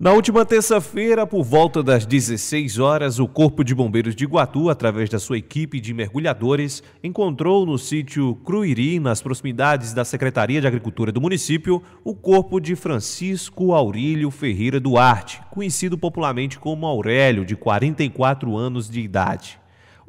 Na última terça-feira, por volta das 16 horas, o Corpo de Bombeiros de Iguatu, através da sua equipe de mergulhadores, encontrou no sítio Cruiri, nas proximidades da Secretaria de Agricultura do município, o corpo de Francisco Aurílio Ferreira Duarte, conhecido popularmente como Aurélio, de 44 anos de idade.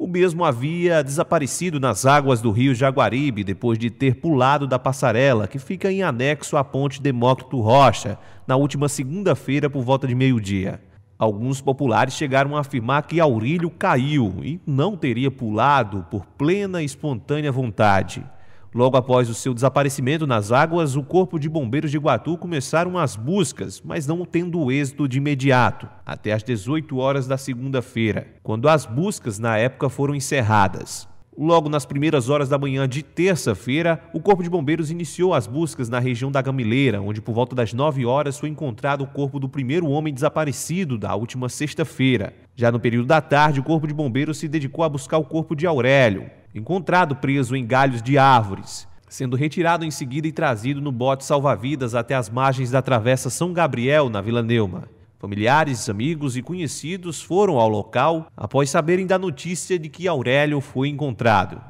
O mesmo havia desaparecido nas águas do rio Jaguaribe depois de ter pulado da passarela, que fica em anexo à ponte Demócrito Rocha, na última segunda-feira por volta de meio-dia. Alguns populares chegaram a afirmar que Aurílio caiu e não teria pulado por plena e espontânea vontade. Logo após o seu desaparecimento nas águas, o Corpo de Bombeiros de Guatu começaram as buscas, mas não tendo êxito de imediato, até às 18 horas da segunda-feira, quando as buscas na época foram encerradas. Logo nas primeiras horas da manhã de terça-feira, o Corpo de Bombeiros iniciou as buscas na região da Gamileira, onde por volta das 9 horas foi encontrado o corpo do primeiro homem desaparecido da última sexta-feira. Já no período da tarde, o Corpo de Bombeiros se dedicou a buscar o corpo de Aurélio, encontrado preso em galhos de árvores, sendo retirado em seguida e trazido no bote salva-vidas até as margens da Travessa São Gabriel, na Vila Neuma. Familiares, amigos e conhecidos foram ao local após saberem da notícia de que Aurélio foi encontrado.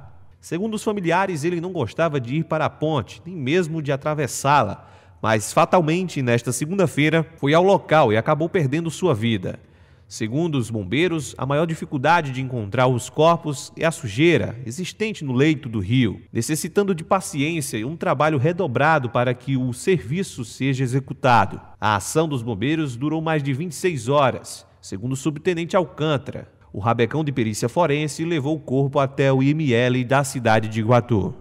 Segundo os familiares, ele não gostava de ir para a ponte, nem mesmo de atravessá-la, mas fatalmente, nesta segunda-feira, foi ao local e acabou perdendo sua vida. Segundo os bombeiros, a maior dificuldade de encontrar os corpos é a sujeira existente no leito do rio, necessitando de paciência e um trabalho redobrado para que o serviço seja executado. A ação dos bombeiros durou mais de 26 horas, segundo o subtenente Alcântara. O rabecão de perícia forense levou o corpo até o IML da cidade de Iguatu.